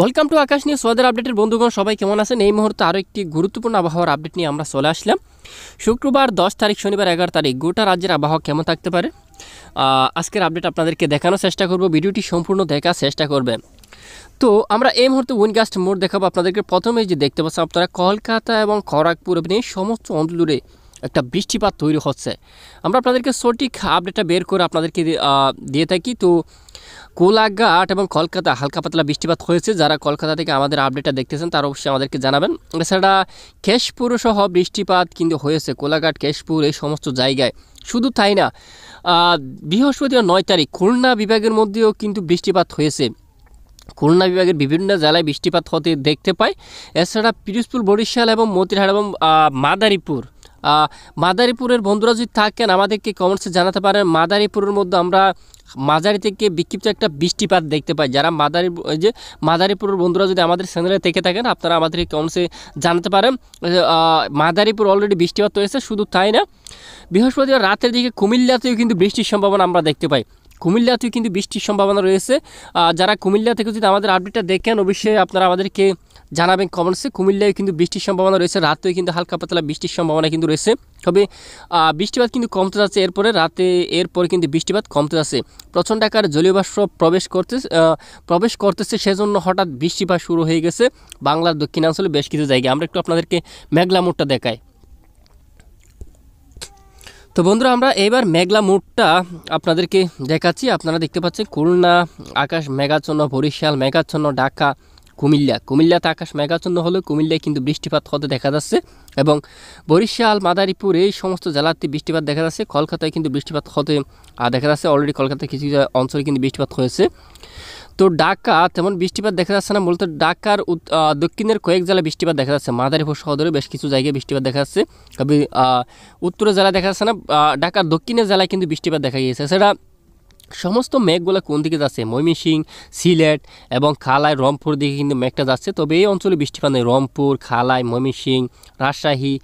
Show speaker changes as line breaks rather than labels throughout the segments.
welcome to Akash news weather আপডেটের বন্ধুগণ সবাই কেমন আছেন এই মুহূর্তে আরও একটি গুরুত্বপূর্ণ আবহাওয়ার আপডেট নিয়ে আমরা চলে আসলাম শুক্রবার দশ তারিখ শনিবার এগারো তারিখ গোটা রাজ্যের আবহাওয়া কেমন থাকতে পারে আজকের আপডেট আপনাদেরকে দেখানোর চেষ্টা করব ভিডিওটি সম্পূর্ণ দেখার চেষ্টা করবেন তো আমরা এই মুহূর্তে উইনগাস্ট মোড় দেখাবো আপনাদেরকে প্রথমে যে দেখতে পাচ্ছেন আপনারা কলকাতা এবং খড়াকপুর এবং সমস্ত অঞ্চল জুড়ে একটা বৃষ্টিপাত তৈরি হচ্ছে আমরা আপনাদেরকে সঠিক আপডেটটা বের করে আপনাদেরকে দিয়ে থাকি তো কোলাঘাট এবং কলকাতা হালকা পাতলা বৃষ্টিপাত হয়েছে যারা কলকাতা থেকে আমাদের আপডেটটা দেখতেছেন তারা অবশ্যই আমাদেরকে জানাবেন এছাড়া কেশপুর সহ বৃষ্টিপাত কিন্তু হয়েছে কোলাঘাট কেশপুর এই সমস্ত জায়গায় শুধু তাই না বৃহস্পতিবার নয় তারিখ খুলনা বিভাগের মধ্যেও কিন্তু বৃষ্টিপাত হয়েছে খুলনা বিভাগের বিভিন্ন জেলায় বৃষ্টিপাত হতে দেখতে পাই এছাড়া পিরোজপুর বরিশাল এবং মতিরহাট এবং মাদারীপুর মাদারীপুরের বন্ধুরা যদি থাকেন আমাদেরকে কমেন্টসে জানাতে পারেন মাদারীপুরের মধ্যে আমরা মাঝারি থেকে বিক্ষিপ্ত একটা বৃষ্টিপাত দেখতে পাই যারা মাদারি যে মাদারীপুরের বন্ধুরা যদি আমাদের চ্যানেলে থেকে থাকেন আপনারা আমাদের কমেন্টসে জানাতে পারেন মাদারীপুর অলরেডি বৃষ্টিপাত হয়েছে শুধু তাই না বৃহস্পতিবার রাতের দিকে কুমিল্লাতেও কিন্তু বৃষ্টির সম্ভাবনা আমরা দেখতে পাই কুমিল্লাতেও কিন্তু বৃষ্টির সম্ভাবনা রয়েছে যারা কুমিল্লা থেকে যদি আমাদের আপডেটটা দেখেন অবশ্যই আপনারা আমাদেরকে জানাবেন কমেন্টসে কুমিল্লায় কিন্তু বৃষ্টির সম্ভাবনা রয়েছে রাতেও কিন্তু হালকা পাতলা বৃষ্টির সম্ভাবনা কিন্তু রয়েছে তবে বৃষ্টিপাত কিন্তু কমতে যাচ্ছে এরপরে রাতে এরপরে কিন্তু বৃষ্টিপাত কমতে যাচ্ছে প্রচণ্ড আকার জলীয় বাষ্প প্রবেশ করতে প্রবেশ করতেছে সেজন্য হঠাৎ বৃষ্টিপাত শুরু হয়ে গেছে বাংলার দক্ষিণাঞ্চলে বেশ কিছু জায়গায় আমরা একটু আপনাদেরকে মেঘলা মোড়টা দেখাই তো বন্ধুরা আমরা এবার মেঘলা মোড়টা আপনাদেরকে দেখাচ্ছি আপনারা দেখতে পাচ্ছেন খুলনা আকাশ মেঘাচ্ছন্ন বরিশাল মেঘাচ্ছন্ন ঢাকা কুমিল্লা কুমিল্লাতে আকাশ মেঘাচ্ছন্ন হলেও কুমিল্লায় কিন্তু বৃষ্টিপাত হতে দেখা যাচ্ছে এবং বরিশাল মাদারীপুর এই সমস্ত জেলাতে বৃষ্টিপাত দেখা যাচ্ছে কলকাতায় কিন্তু বৃষ্টিপাত হতে দেখা যাচ্ছে অলরেডি কলকাতায় কিছু কিছু অঞ্চলে কিন্তু বৃষ্টিপাত হয়েছে তো ঢাকা তেমন বৃষ্টিপাত দেখা যাচ্ছে না মূলত ঢাকার দক্ষিণের কয়েক জেলায় বৃষ্টিপাত দেখা যাচ্ছে মাদারীপুর শহরে বেশ কিছু জায়গায় বৃষ্টিপাত দেখা যাচ্ছে তবে উত্তরের জেলায় দেখা যাচ্ছে না ঢাকার দক্ষিণের জেলায় কিন্তু বৃষ্টিপাত দেখা গিয়েছে সেটা সমস্ত মেঘগুলো কোন দিকে যাচ্ছে ময়মিসিং সিলেট এবং খালায় রংপুর দিকে কিন্তু মেঘটা যাচ্ছে তবে এই অঞ্চলে বৃষ্টিপাত নেই রংপুর খালায় ময়মিসিং রাজশাহী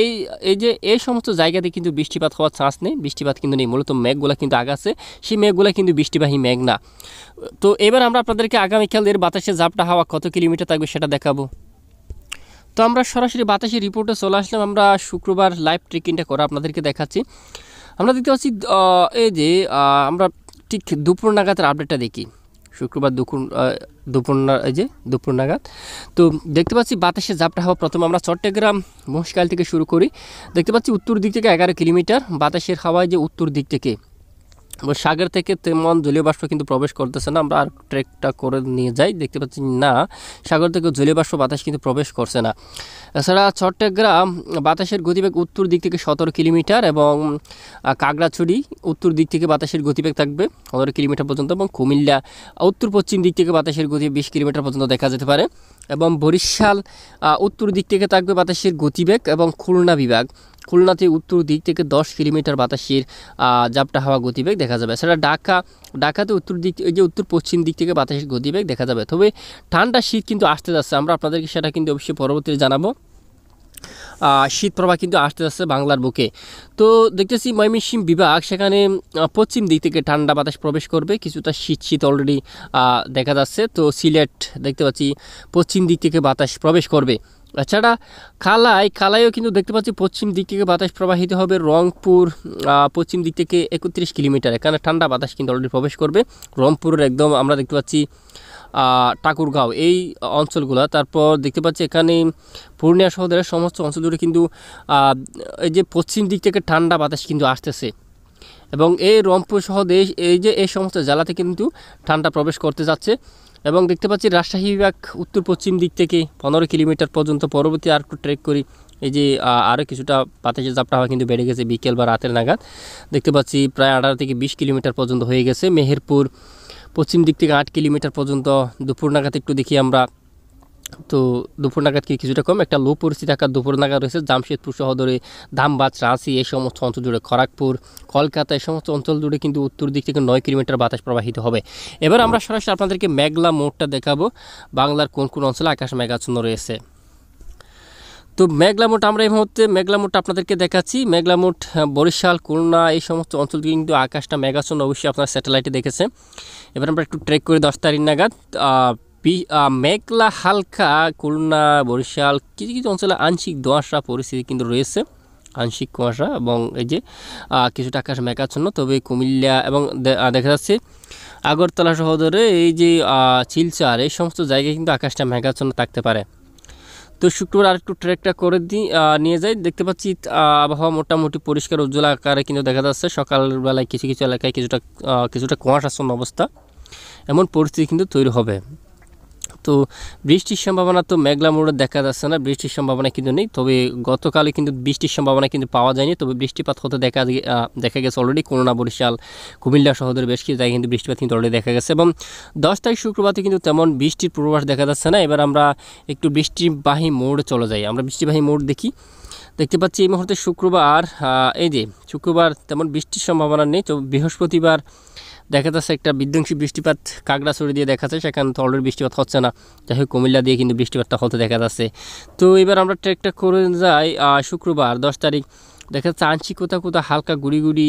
এই এই যে এই সমস্ত জায়গাতে কিন্তু বৃষ্টিপাত হওয়ার চান্স নেই বৃষ্টিপাত কিন্তু নেই মূলত মেঘগুলো কিন্তু আগাছে সেই মেঘগুলো কিন্তু বৃষ্টিবাহী মেঘ না তো এবার আমরা আপনাদেরকে আগামীকাল এর বাতাসে জাপটা হাওয়া কত কিলোমিটার থাকবে সেটা দেখাবো তো আমরা সরাসরি বাতাসের রিপোর্টে চলে আসলাম আমরা শুক্রবার লাইভ ট্রেকিংটা করা আপনাদেরকে দেখাচ্ছি আমরা দেখতে পাচ্ছি এই যে আমরা ঠিক দুপুর নাগাদের আপডেটটা দেখি শুক্রবার দুপুর দুপুর এই যে দুপুর নাগাদ তো দেখতে পাচ্ছি বাতাসে জাপটা হওয়া প্রথম আমরা চট্টগ্রাম মহিষকাল থেকে শুরু করি দেখতে পাচ্ছি উত্তর দিক থেকে এগারো কিলোমিটার বাতাসের হাওয়ায় যে উত্তর দিক থেকে সাগর থেকে তেমন জলীয় বাষ্প কিন্তু প্রবেশ করতেছে না আমরা আর ট্রেকটা করে নিয়ে যাই দেখতে পাচ্ছি না সাগর থেকে জলীয় বাষ্প বাতাস কিন্তু প্রবেশ করছে না এছাড়া চট্টগ্রাম বাতাসের গতিবেগ উত্তর দিক থেকে সতেরো কিলোমিটার এবং কাগড়াছড়ি উত্তর দিক থেকে বাতাসের গতিবেগ থাকবে সতেরো কিলোমিটার পর্যন্ত এবং কুমিল্লা উত্তর পশ্চিম দিক থেকে বাতাসের গতি বিশ কিলোমিটার পর্যন্ত দেখা যেতে পারে এবং বরিশাল উত্তর দিক থেকে থাকবে বাতাসের গতিবেগ এবং খুলনা বিভাগ খুলনাতে উত্তর দিক থেকে দশ কিলোমিটার বাতাসের জাপটা হাওয়া গতিবেগ দেখা যাবে সেটা ঢাকা ঢাকাতে উত্তর দিক এই যে উত্তর পশ্চিম দিক থেকে বাতাসের গতিবেগ দেখা যাবে তবে ঠান্ডা শীত কিন্তু আসতে যাচ্ছে আমরা আপনাদেরকে সেটা কিন্তু অবশ্যই পরবর্তীতে জানাবো শীত প্রবাহ কিন্তু আসতে যাচ্ছে বাংলার বুকে তো দেখতেছি ময়মনসিংহ বিভাগ সেখানে পশ্চিম দিক থেকে ঠান্ডা বাতাস প্রবেশ করবে কিছুটা শীত শীত অলরেডি দেখা যাচ্ছে তো সিলেট দেখতে পাচ্ছি পশ্চিম দিক থেকে বাতাস প্রবেশ করবে এছাড়া খালাই খালাইও কিন্তু দেখতে পাচ্ছি পশ্চিম দিক থেকে বাতাস প্রবাহিত হবে রংপুর পশ্চিম দিক থেকে একত্রিশ কিলোমিটার এখানে ঠান্ডা বাতাস কিন্তু অলরেডি প্রবেশ করবে রংপুরের একদম আমরা দেখতে পাচ্ছি ঠাকুরগাঁও এই অঞ্চলগুলো তারপর দেখতে পাচ্ছি এখানে পূর্ণিয়া শহরের সমস্ত অঞ্চল জুড়ে কিন্তু এই যে পশ্চিম দিক থেকে ঠান্ডা বাতাস কিন্তু আসতেছে এবং এই রংপুর সহ দেশ এই যে এই সমস্ত জেলাতে কিন্তু ঠান্ডা প্রবেশ করতে যাচ্ছে এবং দেখতে পাচ্ছি রাজশাহী বিভাগ উত্তর পশ্চিম দিক থেকে পনেরো কিলোমিটার পর্যন্ত পরবর্তী আর একটু ট্রেক করি এই যে আরও কিছুটা বাতাসের চাপটা হয় কিন্তু বেড়ে গেছে বিকেল বা রাতের নাগাদ দেখতে পাচ্ছি প্রায় আঠারো থেকে বিশ কিলোমিটার পর্যন্ত হয়ে গেছে মেহেরপুর পশ্চিম দিক থেকে আট কিলোমিটার পর্যন্ত দুপুর নাগাদ একটু দেখি আমরা তো দুপুর নাগাদ কি কিছুটা কম একটা লো পরিস্থিতি থাকা দুপুর নাগাদ রয়েছে জামশেদপুর শহরে ধামবাদ রাঁচি এই সমস্ত অঞ্চল জুড়ে খড়গপুর কলকাতা এই সমস্ত অঞ্চল জুড়ে কিন্তু উত্তর দিক থেকে নয় কিলোমিটার বাতাস প্রবাহিত হবে এবার আমরা সরাসরি আপনাদেরকে মেঘলা মোড়টা দেখাবো বাংলার কোন কোন অঞ্চলে আকাশ মেঘাচ্ছন্ন রয়েছে তো মেঘলা মোট আমরা এই মুহূর্তে মেঘলা মোট আপনাদেরকে দেখাচ্ছি মেঘলা মোট বরিশাল খুলনা এই সমস্ত অঞ্চল কিন্তু আকাশটা মেঘাচ্ছন্ন অবশ্যই আপনার স্যাটেলাইটে দেখেছে এবার আমরা একটু ট্রেক করে দশ তারিখ নাগাদ মেঘলা হালকা খুলনা বরিশাল কিছু কিছু অঞ্চলে আংশিক দোয়াশা পরিস্থিতি কিন্তু রয়েছে আংশিক কুয়াশা এবং এই যে কিছুটা আকাশ মেঘাচ্ছন্ন তবে কুমিল্লা এবং দেখা যাচ্ছে আগরতলা সহদরে এই যে চিলচার এই সমস্ত জায়গায় কিন্তু আকাশটা মেঘাচ্ছন্ন থাকতে পারে তো শুক্রবার আর একটু ট্রেকটা করে দিই নিয়ে যাই দেখতে পাচ্ছি আবহাওয়া মোটামুটি পরিষ্কার উজ্জ্বল আকারে কিন্তু দেখা যাচ্ছে সকালবেলায় কিছু কিছু এলাকায় কিছুটা কিছুটা কুয়াশাচ্ছন্ন অবস্থা এমন পরিস্থিতি কিন্তু তৈরি হবে তো বৃষ্টির সম্ভাবনা তো মেঘলা মোড়ে দেখা যাচ্ছে না বৃষ্টির সম্ভাবনা কিন্তু নেই তবে গতকালে কিন্তু বৃষ্টির সম্ভাবনা কিন্তু পাওয়া যায়নি তবে বৃষ্টিপাত হতে দেখা দেখা গেছে অলরেডি করোনা বরিশাল কুমিল্লা শহরের বেশ কিছু জায়গায় কিন্তু বৃষ্টিপাত কিন্তু অলরেডি দেখা গেছে এবং দশ তারিখ শুক্রবারে কিন্তু তেমন বৃষ্টির পূর্বাস দেখা যাচ্ছে না এবার আমরা একটু বৃষ্টিবাহী মোড় চলে যাই আমরা বৃষ্টিবাহী মোড় দেখি দেখতে পাচ্ছি এই মুহূর্তে শুক্রবার এই যে শুক্রবার তেমন বৃষ্টির সম্ভাবনা নেই তো বৃহস্পতিবার দেখা যাচ্ছে একটা বিধ্বংসী বৃষ্টিপাত ছড়ি দিয়ে দেখা যাচ্ছে সেখানে তো অলরেডি বৃষ্টিপাত হচ্ছে না যাই হোক কুমিল্লা দিয়ে কিন্তু বৃষ্টিপাতটা হতে দেখা যাচ্ছে তো এবার আমরা ট্রেকটা করে যাই শুক্রবার দশ তারিখ দেখা যাচ্ছে আংশিক কোথাও কোথাও হালকা গুড়ি গুড়ি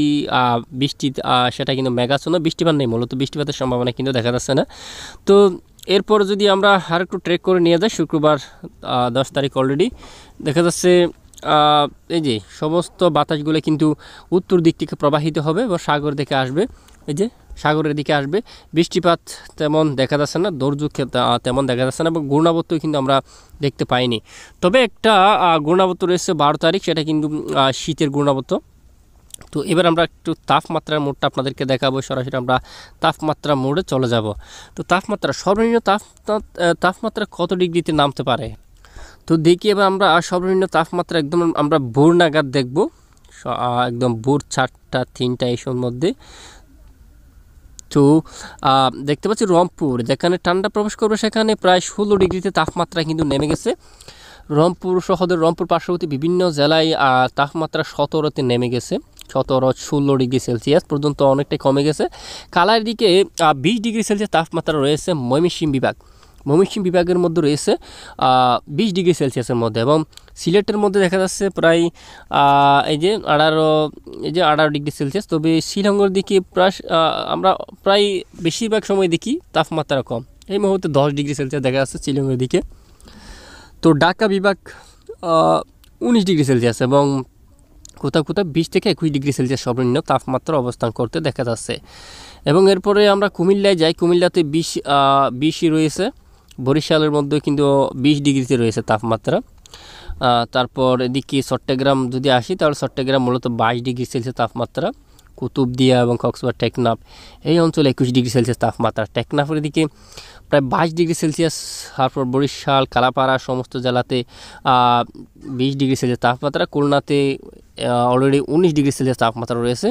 বৃষ্টি সেটা কিন্তু মেঘাচ্ছন্ন বৃষ্টিপাত নেই মূলত বৃষ্টিপাতের সম্ভাবনা কিন্তু দেখা যাচ্ছে না তো এরপর যদি আমরা আর একটু ট্রেক করে নিয়ে যাই শুক্রবার দশ তারিখ অলরেডি দেখা যাচ্ছে এই যে সমস্ত বাতাসগুলো কিন্তু উত্তর দিক থেকে প্রবাহিত হবে বা সাগর থেকে আসবে এই যে সাগরের দিকে আসবে বৃষ্টিপাত তেমন দেখা যাচ্ছে না দুর্যোগ তেমন দেখা যাচ্ছে না এবং ঘূর্ণাবর্ত কিন্তু আমরা দেখতে পাইনি তবে একটা ঘূর্ণাবর্ত রয়েছে বারো তারিখ সেটা কিন্তু শীতের গুণাবত্ত তো এবার আমরা একটু তাপমাত্রার মোড়টা আপনাদেরকে দেখাবো সরাসরি আমরা তাপমাত্রা মোড়ে চলে যাব তো তাপমাত্রা সর্বনিম্ন তাপ তাপমাত্রা কত ডিগ্রিতে নামতে পারে তো দেখি এবার আমরা সর্বনিম্ন তাপমাত্রা একদম আমরা ভোর নাগাদ দেখব একদম ভোর চারটা তিনটা এইসব মধ্যে টু দেখতে পাচ্ছি রংপুর যেখানে ঠান্ডা প্রবেশ করবে সেখানে প্রায় ষোলো ডিগ্রিতে তাপমাত্রা কিন্তু নেমে গেছে রংপুর শহরের রংপুর পার্শ্ববর্তী বিভিন্ন জেলায় তাপমাত্রা সতেরোতে নেমে গেছে সতেরো ষোলো ডিগ্রি সেলসিয়াস পর্যন্ত অনেকটাই কমে গেছে কালার দিকে বিশ ডিগ্রি সেলসিয়াস তাপমাত্রা রয়েছে ময়মিসিম বিভাগ ময়মিসিম বিভাগের মধ্যে রয়েছে বিশ ডিগ্রি সেলসিয়াসের মধ্যে এবং সিলেটের মধ্যে দেখা যাচ্ছে প্রায় এই যে আঠারো এই যে আঠারো ডিগ্রি সেলসিয়াস তবে শ্রীনগর দিকে প্রায় আমরা প্রায় বেশিরভাগ সময় দেখি তাপমাত্রা কম এই মুহূর্তে দশ ডিগ্রি সেলসিয়াস দেখা যাচ্ছে শ্রীনগরের দিকে তো ঢাকা বিভাগ উনিশ ডিগ্রি সেলসিয়াস এবং কোথাও কোথাও বিশ থেকে একুশ ডিগ্রি সেলসিয়াস সর্বনিম্ন তাপমাত্রা অবস্থান করতে দেখা যাচ্ছে এবং এরপরে আমরা কুমিল্লায় যাই কুমিল্লাতে বিশ বিশই রয়েছে বরিশালের মধ্যে কিন্তু বিশ ডিগ্রিতে রয়েছে তাপমাত্রা তারপর এদিকে চট্টগ্রাম যদি আসি তাহলে চট্টগ্রাম মূলত বাইশ ডিগ্রি সেলসিয়াস তাপমাত্রা কুতুবদিয়া এবং কক্সবাজার টেকনাফ এই অঞ্চলে একুশ ডিগ্রি সেলসিয়াস তাপমাত্রা টেকনাফের দিকে প্রায় বাইশ ডিগ্রি সেলসিয়াস তারপর বরিশাল কালাপাড়া সমস্ত জেলাতে বিশ ডিগ্রি সেলসিয়াস তাপমাত্রা খুলনাতে অলরেডি উনিশ ডিগ্রি সেলসিয়াস তাপমাত্রা রয়েছে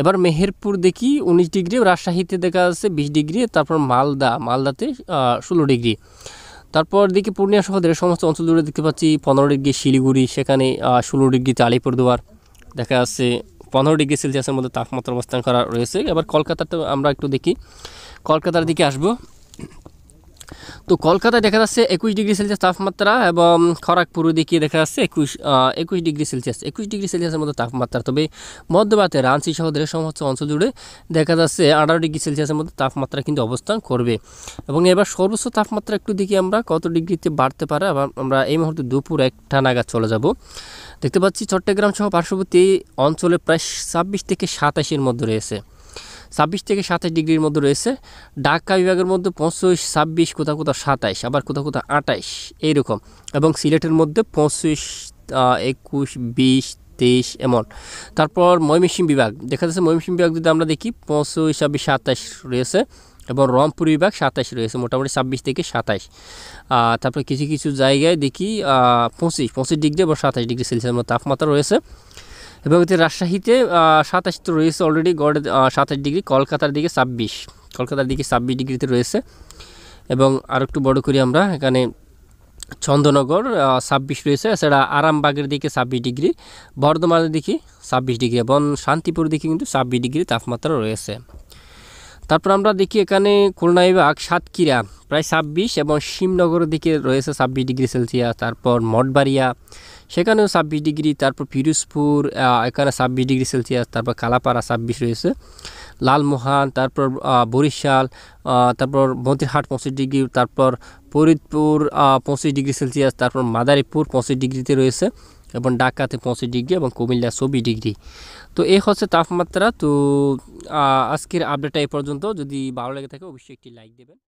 এবার মেহেরপুর দেখি উনিশ ডিগ্রি রাজশাহীতে দেখা যাচ্ছে বিশ ডিগ্রি তারপর মালদা মালদাতে ষোলো ডিগ্রি তারপর দেখি পূর্ণিয়া সহ দেশের সমস্ত অঞ্চল জুড়ে দেখতে পাচ্ছি পনেরো ডিগ্রি শিলিগুড়ি সেখানে ষোলো ডিগ্রি আলিপুরদুয়ার দেখা যাচ্ছে পনেরো ডিগ্রি সেলসিয়াসের মধ্যে তাপমাত্রা অবস্থান করা রয়েছে এবার কলকাতাতে আমরা একটু দেখি কলকাতার দিকে আসবো তো কলকাতায় দেখা যাচ্ছে একুশ ডিগ্রি সেলসিয়াস তাপমাত্রা এবং খড়াকপুর দিকে দেখা যাচ্ছে একুশ একুশ ডিগ্রি সেলসিয়াস একুশ ডিগ্রি সেলসিয়াসের মতো তাপমাত্রা তবে মধ্যবাতে রাঁচি সহ দেশের সমস্ত অঞ্চল জুড়ে দেখা যাচ্ছে আঠারো ডিগ্রি সেলসিয়াসের মধ্যে তাপমাত্রা কিন্তু অবস্থান করবে এবং এবার সর্বোচ্চ তাপমাত্রা একটু দেখি আমরা কত ডিগ্রিতে বাড়তে পারে আবার আমরা এই মুহূর্তে দুপুর একটা নাগাদ চলে যাব দেখতে পাচ্ছি চট্টগ্রাম সহ পার্শ্ববর্তী অঞ্চলে প্রায় ছাব্বিশ থেকে সাতাশের মধ্যে রয়েছে ছাব্বিশ থেকে সাতাশ ডিগ্রির মধ্যে রয়েছে ঢাকা বিভাগের মধ্যে পঁচিশ ছাব্বিশ কোথাও কোথাও সাতাইশ আবার কোথাও কোথাও আটাইশ এইরকম এবং সিলেটের মধ্যে পঁচিশ একুশ বিশ তেইশ এমন তারপর ময়মনসিংহ বিভাগ দেখা যাচ্ছে ময়মনসিংহ বিভাগ যদি আমরা দেখি পঁচিশ ছাব্বিশ সাতাইশ রয়েছে এবং রংপুর বিভাগ সাতাইশ রয়েছে মোটামুটি ছাব্বিশ থেকে সাতাইশ তারপরে কিছু কিছু জায়গায় দেখি পঁচিশ পঁচিশ ডিগ্রি এবং সাতাইশ ডিগ্রি সেলসিয়াস তাপমাত্রা রয়েছে এবং হচ্ছে রাজশাহীতে সাতাশ তো রয়েছে অলরেডি গড়ে সাতাশ ডিগ্রি কলকাতার দিকে ছাব্বিশ কলকাতার দিকে ছাব্বিশ ডিগ্রিতে রয়েছে এবং আর একটু বড় করি আমরা এখানে চন্দনগর ছাব্বিশ রয়েছে এছাড়া আরামবাগের দিকে ছাব্বিশ ডিগ্রি বর্ধমানের দিকে ছাব্বিশ ডিগ্রি এবং শান্তিপুর দিকে কিন্তু ছাব্বিশ ডিগ্রি তাপমাত্রা রয়েছে তারপর আমরা দেখি এখানে খুলনা বিভাগ সাতক্ষীরা প্রায় ছাব্বিশ এবং শিমনগরের দিকে রয়েছে ছাব্বিশ ডিগ্রি সেলসিয়াস তারপর মঠবাড়িয়া সেখানেও ছাব্বিশ ডিগ্রি তারপর ফিরোজপুর এখানে ছাব্বিশ ডিগ্রি সেলসিয়াস তারপর কালাপাড়া ছাব্বিশ রয়েছে লালমোহন তারপর বরিশাল তারপর মন্ত্রীহাট পঁচিশ ডিগ্রি তারপর ফরিদপুর পঁচিশ ডিগ্রি সেলসিয়াস তারপর মাদারীপুর পঁচিশ ডিগ্রিতে রয়েছে এবং ডাকাতে পঁচিশ ডিগ্রি এবং কুমিল্লা চব্বিশ ডিগ্রি তো এই হচ্ছে তাপমাত্রা তো আজকের আপডেটটা এই পর্যন্ত যদি ভালো লেগে থাকে অবশ্যই একটি লাইক দেবেন